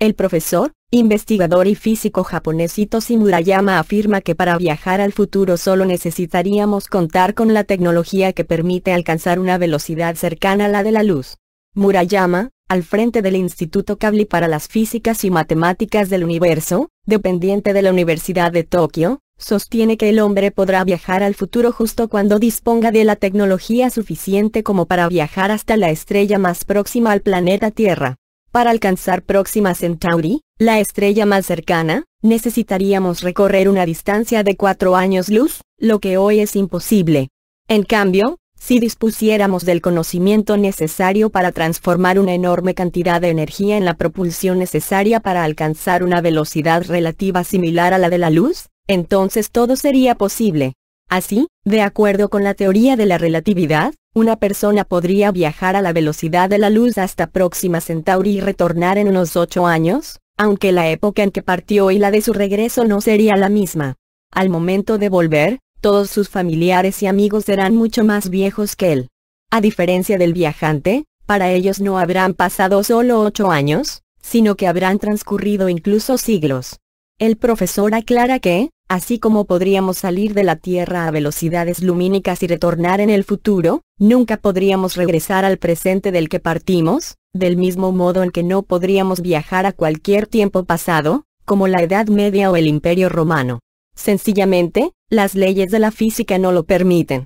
El profesor, investigador y físico japonés Shimura Murayama afirma que para viajar al futuro solo necesitaríamos contar con la tecnología que permite alcanzar una velocidad cercana a la de la luz. Murayama, al frente del Instituto Kabli para las Físicas y Matemáticas del Universo, dependiente de la Universidad de Tokio, sostiene que el hombre podrá viajar al futuro justo cuando disponga de la tecnología suficiente como para viajar hasta la estrella más próxima al planeta Tierra. Para alcanzar Próxima Centauri, la estrella más cercana, necesitaríamos recorrer una distancia de cuatro años luz, lo que hoy es imposible. En cambio, si dispusiéramos del conocimiento necesario para transformar una enorme cantidad de energía en la propulsión necesaria para alcanzar una velocidad relativa similar a la de la luz, entonces todo sería posible. Así, de acuerdo con la teoría de la relatividad, una persona podría viajar a la velocidad de la luz hasta Próxima Centauri y retornar en unos ocho años, aunque la época en que partió y la de su regreso no sería la misma. Al momento de volver, todos sus familiares y amigos serán mucho más viejos que él. A diferencia del viajante, para ellos no habrán pasado solo ocho años, sino que habrán transcurrido incluso siglos. El profesor aclara que, así como podríamos salir de la Tierra a velocidades lumínicas y retornar en el futuro, nunca podríamos regresar al presente del que partimos, del mismo modo en que no podríamos viajar a cualquier tiempo pasado, como la Edad Media o el Imperio Romano. Sencillamente, las leyes de la física no lo permiten.